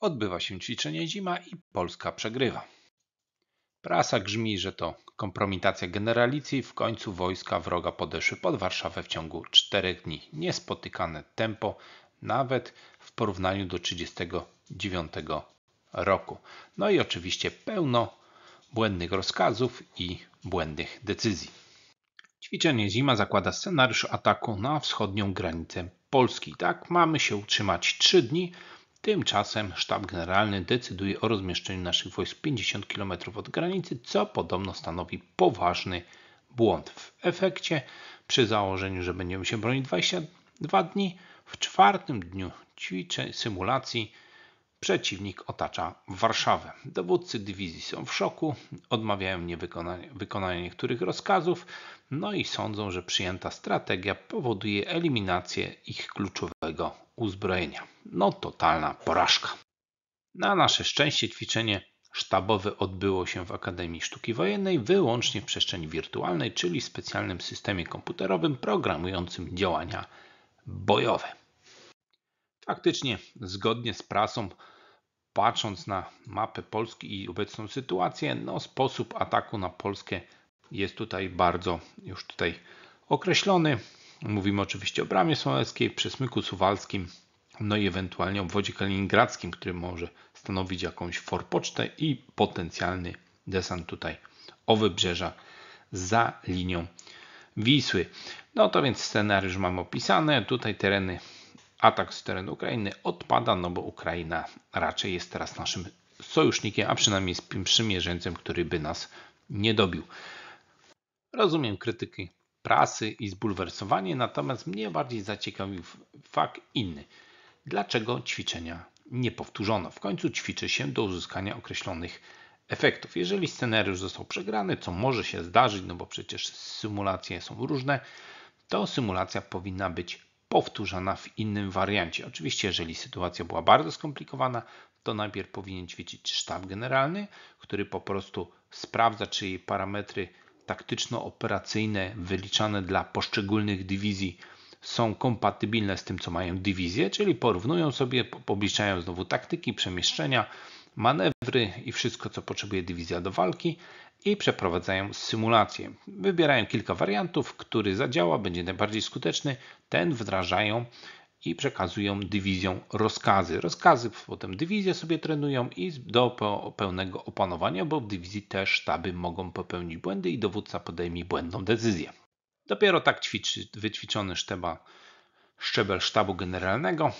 Odbywa się ćwiczenie zima i Polska przegrywa. Prasa grzmi, że to kompromitacja generalicji. W końcu wojska wroga podeszły pod Warszawę w ciągu czterech dni. Niespotykane tempo, nawet w porównaniu do 1939 roku. No i oczywiście pełno błędnych rozkazów i błędnych decyzji. Ćwiczenie zima zakłada scenariusz ataku na wschodnią granicę Polski. Tak, mamy się utrzymać 3 dni Tymczasem sztab generalny decyduje o rozmieszczeniu naszych wojsk 50 km od granicy, co podobno stanowi poważny błąd. W efekcie, przy założeniu, że będziemy się bronić 22 dni, w czwartym dniu ćwiczeń, symulacji przeciwnik otacza Warszawę. Dowódcy dywizji są w szoku, odmawiają mnie wykonania niektórych rozkazów, no i sądzą, że przyjęta strategia powoduje eliminację ich kluczowego uzbrojenia. No totalna porażka. Na nasze szczęście ćwiczenie sztabowe odbyło się w Akademii Sztuki Wojennej wyłącznie w przestrzeni wirtualnej, czyli w specjalnym systemie komputerowym programującym działania bojowe. Faktycznie, zgodnie z prasą, patrząc na mapę Polski i obecną sytuację, no sposób ataku na Polskę jest tutaj bardzo już tutaj określony. Mówimy oczywiście o Bramie Smoleckiej, Przesmyku Suwalskim, no i ewentualnie obwodzie kaliningradzkim, który może stanowić jakąś forpocztę i potencjalny desant tutaj o wybrzeża za linią Wisły. No to więc scenariusz mamy opisany. Tutaj tereny, atak z terenu Ukrainy odpada, no bo Ukraina raczej jest teraz naszym sojusznikiem, a przynajmniej sprzymierzeńcem, który by nas nie dobił. Rozumiem krytyki prasy i zbulwersowanie, natomiast mnie bardziej zaciekawił fakt inny. Dlaczego ćwiczenia nie powtórzono? W końcu ćwiczy się do uzyskania określonych efektów. Jeżeli scenariusz został przegrany, co może się zdarzyć, no bo przecież symulacje są różne, to symulacja powinna być powtórzana w innym wariancie. Oczywiście, jeżeli sytuacja była bardzo skomplikowana, to najpierw powinien ćwiczyć sztab generalny, który po prostu sprawdza, czy jej parametry taktyczno-operacyjne wyliczane dla poszczególnych dywizji są kompatybilne z tym, co mają dywizje, czyli porównują sobie, pobliczają znowu taktyki, przemieszczenia, manewry i wszystko, co potrzebuje dywizja do walki i przeprowadzają symulację. Wybierają kilka wariantów, który zadziała, będzie najbardziej skuteczny, ten wdrażają i przekazują dywizjom rozkazy. Rozkazy potem dywizje sobie trenują i do pełnego opanowania, bo w dywizji też sztaby mogą popełnić błędy i dowódca podejmie błędną decyzję. Dopiero tak ćwiczy, wyćwiczony szteba, szczebel sztabu generalnego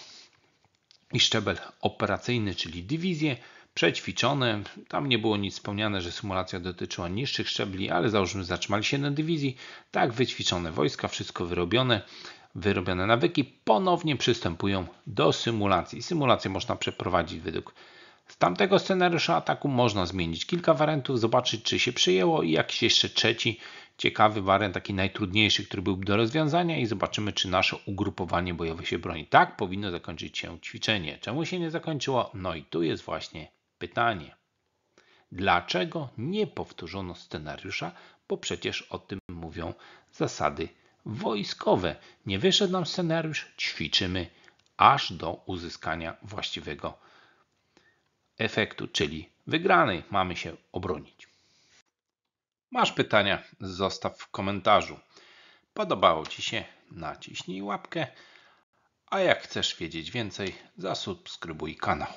i szczebel operacyjny, czyli dywizje, przećwiczone. Tam nie było nic wspomniane, że symulacja dotyczyła niższych szczebli, ale załóżmy zatrzymali się na dywizji. Tak, wyćwiczone wojska, wszystko wyrobione wyrobione nawyki, ponownie przystępują do symulacji. Symulację można przeprowadzić według z tamtego scenariusza ataku można zmienić kilka wariantów, zobaczyć czy się przyjęło i jakiś jeszcze trzeci ciekawy wariant, taki najtrudniejszy, który byłby do rozwiązania i zobaczymy czy nasze ugrupowanie bojowe się broni. Tak powinno zakończyć się ćwiczenie. Czemu się nie zakończyło? No i tu jest właśnie pytanie. Dlaczego nie powtórzono scenariusza? Bo przecież o tym mówią zasady wojskowe. Nie wyszedł nam scenariusz, ćwiczymy aż do uzyskania właściwego efektu, czyli wygranej mamy się obronić. Masz pytania? Zostaw w komentarzu. Podobało Ci się? Naciśnij łapkę. A jak chcesz wiedzieć więcej, zasubskrybuj kanał.